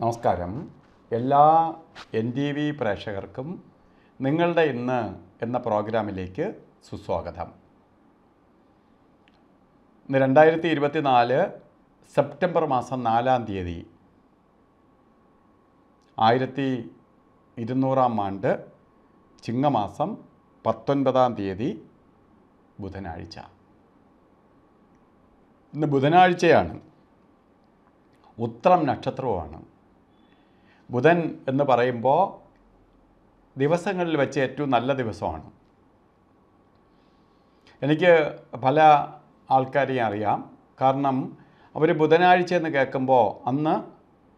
നമസ്കാരം എല്ലാ N T V പ്രേക്ഷകർക്കും നിങ്ങളുടെ ഇന്ന് എന്ന പ്രോഗ്രാമിലേക്ക് സുസ്വാഗതം ഇന്ന് രണ്ടായിരത്തി ഇരുപത്തി നാല് സെപ്റ്റംബർ മാസം നാലാം തീയതി ആയിരത്തി ഇരുന്നൂറാം ആണ്ട് ചിങ്ങമാസം പത്തൊൻപതാം തീയതി ബുധനാഴ്ച ഇന്ന് ബുധനാഴ്ചയാണ് ഉത്രം നക്ഷത്രവുമാണ് ബുധൻ എന്ന് പറയുമ്പോൾ ദിവസങ്ങളിൽ വെച്ച് ഏറ്റവും നല്ല ദിവസമാണ് എനിക്ക് പല ആൾക്കാരെയും അറിയാം കാരണം അവർ ബുധനാഴ്ച എന്ന് കേൾക്കുമ്പോൾ അന്ന്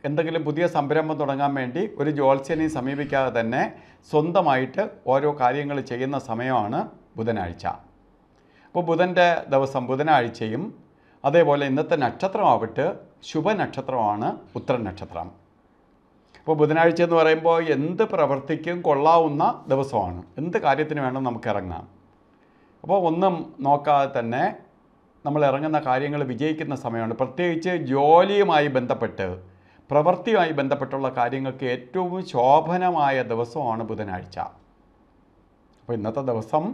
എന്തെങ്കിലും പുതിയ സംരംഭം തുടങ്ങാൻ വേണ്ടി ഒരു ജ്യോത്സ്യനെയും സമീപിക്കാതെ തന്നെ സ്വന്തമായിട്ട് ഓരോ കാര്യങ്ങൾ ചെയ്യുന്ന സമയമാണ് ബുധനാഴ്ച അപ്പോൾ ബുധൻ്റെ ദിവസം ബുധനാഴ്ചയും അതേപോലെ ഇന്നത്തെ നക്ഷത്രമാവട്ട് ശുഭനക്ഷത്രമാണ് ഉത്തര നക്ഷത്രം ഇപ്പോൾ ബുധനാഴ്ച എന്ന് പറയുമ്പോൾ എന്ത് പ്രവർത്തിക്കും കൊള്ളാവുന്ന ദിവസമാണ് എന്ത് കാര്യത്തിന് വേണം നമുക്ക് ഇറങ്ങാം അപ്പോൾ ഒന്നും നോക്കാതെ തന്നെ നമ്മൾ ഇറങ്ങുന്ന കാര്യങ്ങൾ വിജയിക്കുന്ന സമയമാണ് പ്രത്യേകിച്ച് ജോലിയുമായി ബന്ധപ്പെട്ട് പ്രവൃത്തിയുമായി ബന്ധപ്പെട്ടുള്ള കാര്യങ്ങൾക്ക് ഏറ്റവും ശോഭനമായ ദിവസമാണ് ബുധനാഴ്ച അപ്പോൾ ഇന്നത്തെ ദിവസം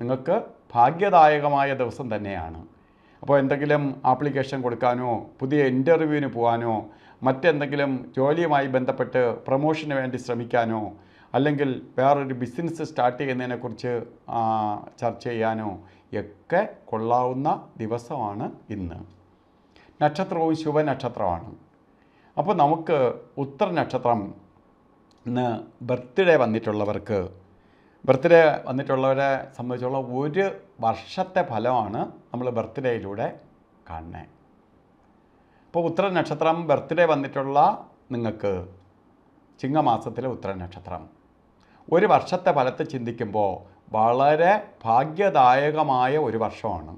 നിങ്ങൾക്ക് ഭാഗ്യദായകമായ ദിവസം തന്നെയാണ് അപ്പോൾ എന്തെങ്കിലും ആപ്ലിക്കേഷൻ കൊടുക്കാനോ പുതിയ ഇൻ്റർവ്യൂവിന് പോകാനോ മറ്റെന്തെങ്കിലും ജോലിയുമായി ബന്ധപ്പെട്ട് പ്രമോഷന് വേണ്ടി ശ്രമിക്കാനോ അല്ലെങ്കിൽ വേറൊരു ബിസിനസ് സ്റ്റാർട്ട് ചെയ്യുന്നതിനെക്കുറിച്ച് ചർച്ച ചെയ്യാനോ ഒക്കെ കൊള്ളാവുന്ന ദിവസമാണ് ഇന്ന് നക്ഷത്രവും ശുഭനക്ഷത്രമാണ് അപ്പോൾ നമുക്ക് ഉത്തര നക്ഷത്രം ഇന്ന് ബർത്ത്ഡേ വന്നിട്ടുള്ളവർക്ക് ബർത്ത്ഡേ വന്നിട്ടുള്ളവരെ സംബന്ധിച്ചുള്ള ഒരു വർഷത്തെ ഫലമാണ് നമ്മൾ ബർത്ത്ഡേയിലൂടെ കാണുന്നത് ഇപ്പോൾ ഉത്തരനക്ഷത്രം നക്ഷത്രം ബർത്ത്ഡേ വന്നിട്ടുള്ള നിങ്ങൾക്ക് ചിങ്ങമാസത്തിലെ ഉത്തരനക്ഷത്രം നക്ഷത്രം ഒരു വർഷത്തെ ഫലത്ത് ചിന്തിക്കുമ്പോൾ വളരെ ഭാഗ്യദായകമായ ഒരു വർഷമാണ്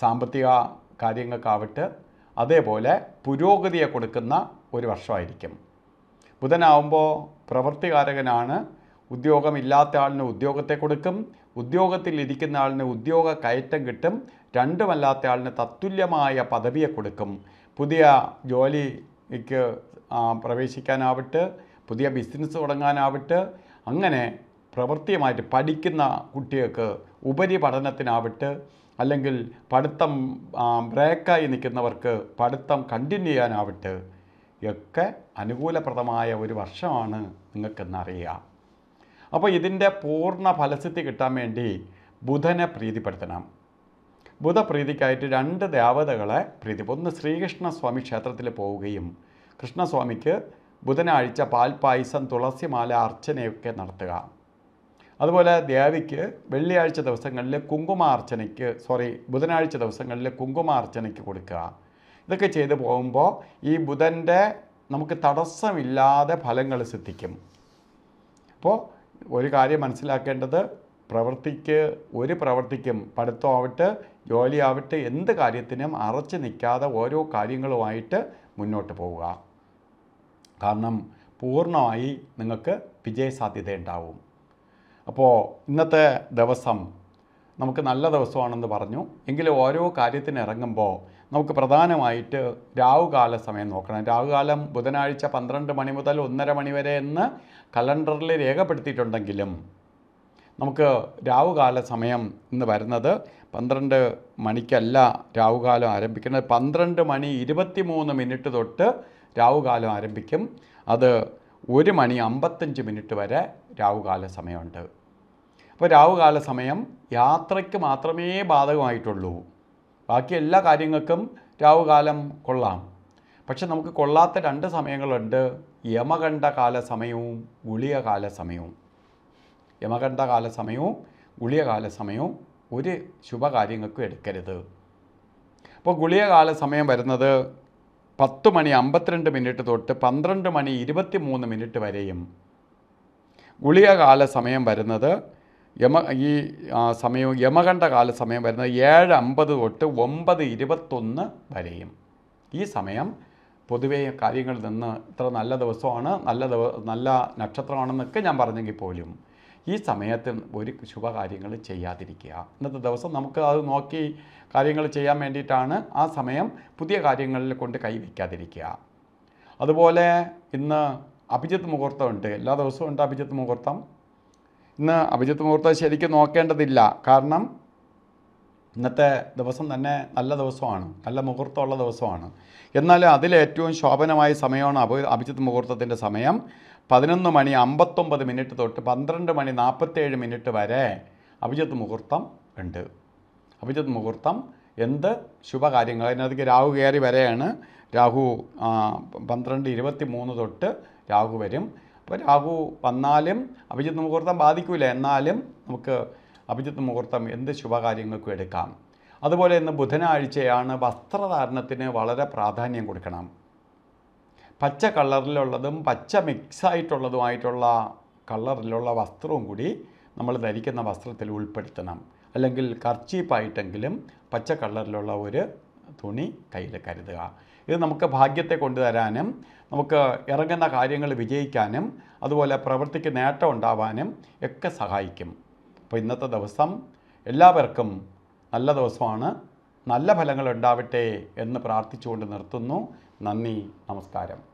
സാമ്പത്തിക കാര്യങ്ങൾക്കാവട്ടെ അതേപോലെ പുരോഗതിയെ കൊടുക്കുന്ന ഒരു വർഷമായിരിക്കും ബുധനാവുമ്പോൾ പ്രവൃത്തികാരകനാണ് ഉദ്യോഗമില്ലാത്ത ആളിന് ഉദ്യോഗത്തെ കൊടുക്കും ഉദ്യോഗത്തിൽ ഇരിക്കുന്ന ആളിന് ഉദ്യോഗ കയറ്റം കിട്ടും രണ്ടുമല്ലാത്ത ആളിന് തത്തുല്യമായ പദവിയെ കൊടുക്കും പുതിയ ജോലിക്ക് പ്രവേശിക്കാനാവട്ടെ പുതിയ ബിസിനസ് തുടങ്ങാനാവട്ടെ അങ്ങനെ പ്രവൃത്തിയുമായിട്ട് പഠിക്കുന്ന കുട്ടികൾക്ക് ഉപരിപഠനത്തിനാവട്ടെ അല്ലെങ്കിൽ പഠിത്തം ബ്രേക്കായി നിൽക്കുന്നവർക്ക് പഠിത്തം കണ്ടിന്യൂ ചെയ്യാനാവട്ടെ ഒക്കെ അനുകൂലപ്രദമായ ഒരു വർഷമാണ് നിങ്ങൾക്കെന്നറിയുക അപ്പോൾ ഇതിൻ്റെ പൂർണ്ണ ഫലസിദ്ധി കിട്ടാൻ വേണ്ടി ബുധനെ പ്രീതിപ്പെടുത്തണം ബുധപ്രീതിക്കായിട്ട് രണ്ട് ദേവതകളെ പ്രീതി ഒന്ന് ശ്രീകൃഷ്ണസ്വാമി ക്ഷേത്രത്തിൽ പോവുകയും കൃഷ്ണസ്വാമിക്ക് ബുധനാഴ്ച പാൽപ്പായസം തുളസിമാല അർച്ചനയൊക്കെ നടത്തുക അതുപോലെ ദേവിക്ക് വെള്ളിയാഴ്ച ദിവസങ്ങളിൽ കുങ്കുമാർച്ചനയ്ക്ക് സോറി ബുധനാഴ്ച ദിവസങ്ങളിൽ കുങ്കുമാർച്ചനയ്ക്ക് കൊടുക്കുക ഇതൊക്കെ ചെയ്തു പോകുമ്പോൾ ഈ ബുധൻ്റെ നമുക്ക് തടസ്സമില്ലാതെ ഫലങ്ങൾ സിദ്ധിക്കും അപ്പോൾ ഒരു കാര്യം മനസ്സിലാക്കേണ്ടത് പ്രവൃത്തിക്ക് ഒരു പ്രവൃത്തിക്കും പഠിത്തമാവട്ടെ ജോലിയാവട്ടെ എന്ത് കാര്യത്തിനും അറച്ചു നിൽക്കാതെ ഓരോ കാര്യങ്ങളുമായിട്ട് മുന്നോട്ട് പോവുക കാരണം പൂർണ്ണമായി നിങ്ങൾക്ക് വിജയസാധ്യത ഉണ്ടാവും അപ്പോൾ ഇന്നത്തെ ദിവസം നമുക്ക് നല്ല ദിവസമാണെന്ന് പറഞ്ഞു എങ്കിലും ഓരോ കാര്യത്തിന് ഇറങ്ങുമ്പോൾ നമുക്ക് പ്രധാനമായിട്ട് രാവുകാല സമയം നോക്കണം രാവുകാലം ബുധനാഴ്ച പന്ത്രണ്ട് മണി മുതൽ ഒന്നര മണി വരെ എന്ന് കലണ്ടറിൽ രേഖപ്പെടുത്തിയിട്ടുണ്ടെങ്കിലും നമുക്ക് രാവുകാല സമയം ഇന്ന് വരുന്നത് പന്ത്രണ്ട് മണിക്കല്ല രാവുകാലം ആരംഭിക്കുന്നത് പന്ത്രണ്ട് മണി ഇരുപത്തി മൂന്ന് മിനിറ്റ് തൊട്ട് രാവുകാലം ആരംഭിക്കും അത് ഒരു മണി അമ്പത്തഞ്ച് മിനിറ്റ് വരെ രാവുകാല സമയമുണ്ട് അപ്പോൾ രാവുകാല സമയം യാത്രയ്ക്ക് മാത്രമേ ബാധകമായിട്ടുള്ളൂ ബാക്കി എല്ലാ കാര്യങ്ങൾക്കും രാവുകാലം കൊള്ളാം പക്ഷെ നമുക്ക് കൊള്ളാത്ത രണ്ട് സമയങ്ങളുണ്ട് യമകണ്ഠ കാല സമയവും ഗുളിയകാല കാല സമയവും യമകണ്ഠകാല സമയവും ഗുളികകാല സമയവും ഒരു ശുഭകാര്യങ്ങൾക്കും എടുക്കരുത് അപ്പോൾ ഗുളികകാല സമയം വരുന്നത് പത്ത് മണി അമ്പത്തിരണ്ട് മിനിറ്റ് തൊട്ട് പന്ത്രണ്ട് മണി ഇരുപത്തി മൂന്ന് മിനിറ്റ് വരെയും ഗുളികകാല സമയം വരുന്നത് യമ ഈ സമയം യമകണ്ഠകാല സമയം വരുന്നത് ഏഴ് അമ്പത് തൊട്ട് ഒമ്പത് ഇരുപത്തൊന്ന് വരെയും ഈ സമയം പൊതുവേ കാര്യങ്ങളിൽ നിന്ന് ഇത്ര നല്ല ദിവസമാണ് നല്ല നല്ല നക്ഷത്രമാണെന്നൊക്കെ ഞാൻ പറഞ്ഞെങ്കിൽ പോലും ഈ സമയത്ത് ഒരു ശുഭകാര്യങ്ങൾ ചെയ്യാതിരിക്കുക ഇന്നത്തെ ദിവസം നമുക്ക് അത് നോക്കി കാര്യങ്ങൾ ചെയ്യാൻ വേണ്ടിയിട്ടാണ് ആ സമയം പുതിയ കാര്യങ്ങളിൽ കൊണ്ട് കൈവയ്ക്കാതിരിക്കുക അതുപോലെ ഇന്ന് അഭിജിത്ത് മുഹൂർത്തമുണ്ട് എല്ലാ ദിവസവും ഉണ്ട് അഭിജിത്ത് മുഹൂർത്തം ഇന്ന് അഭിജിത്ത് മുഹൂർത്തം ശരിക്കും നോക്കേണ്ടതില്ല കാരണം ഇന്നത്തെ ദിവസം തന്നെ നല്ല ദിവസമാണ് നല്ല മുഹൂർത്തമുള്ള ദിവസമാണ് എന്നാൽ അതിലേറ്റവും ശോഭനമായ സമയമാണ് അഭി അഭിജിത്ത് മുഹൂർത്തത്തിൻ്റെ സമയം പതിനൊന്ന് മണി അമ്പത്തൊമ്പത് മിനിറ്റ് തൊട്ട് പന്ത്രണ്ട് മണി നാൽപ്പത്തേഴ് മിനിറ്റ് വരെ അഭിജിത്ത് മുഹൂർത്തം ഉണ്ട് അഭിജിത്ത് മുഹൂർത്തം എന്ത് ശുഭകാര്യങ്ങൾ അതിനകത്തേക്ക് രാഹു കയറി വരെയാണ് രാഹു പന്ത്രണ്ട് ഇരുപത്തി മൂന്ന് തൊട്ട് രാഹു വരും അപ്പോൾ രാഹു വന്നാലും അഭിജിത്ത് മുഹൂർത്തം ബാധിക്കില്ല എന്നാലും നമുക്ക് അഭിജിത്ത് മുഹൂർത്തം എന്ത് ശുഭകാര്യങ്ങൾക്കും എടുക്കാം അതുപോലെ ഇന്ന് ബുധനാഴ്ചയാണ് വസ്ത്രധാരണത്തിന് വളരെ പ്രാധാന്യം കൊടുക്കണം പച്ച കളറിലുള്ളതും പച്ച മിക്സായിട്ടുള്ളതുമായിട്ടുള്ള കളറിലുള്ള വസ്ത്രവും കൂടി നമ്മൾ ധരിക്കുന്ന വസ്ത്രത്തിൽ ഉൾപ്പെടുത്തണം അല്ലെങ്കിൽ കർച്ചീപ്പായിട്ടെങ്കിലും പച്ച കളറിലുള്ള ഒരു തുണി കയ്യിൽ കരുതുക ഇത് നമുക്ക് ഭാഗ്യത്തെ കൊണ്ടുതരാനും നമുക്ക് ഇറങ്ങുന്ന കാര്യങ്ങൾ വിജയിക്കാനും അതുപോലെ പ്രവൃത്തിക്ക് നേട്ടം ഉണ്ടാവാനും ഒക്കെ സഹായിക്കും അപ്പോൾ ഇന്നത്തെ ദിവസം എല്ലാവർക്കും നല്ല ദിവസമാണ് നല്ല ഫലങ്ങൾ ഉണ്ടാവട്ടെ എന്ന് പ്രാർത്ഥിച്ചുകൊണ്ട് നിർത്തുന്നു നന്ദി നമസ്കാരം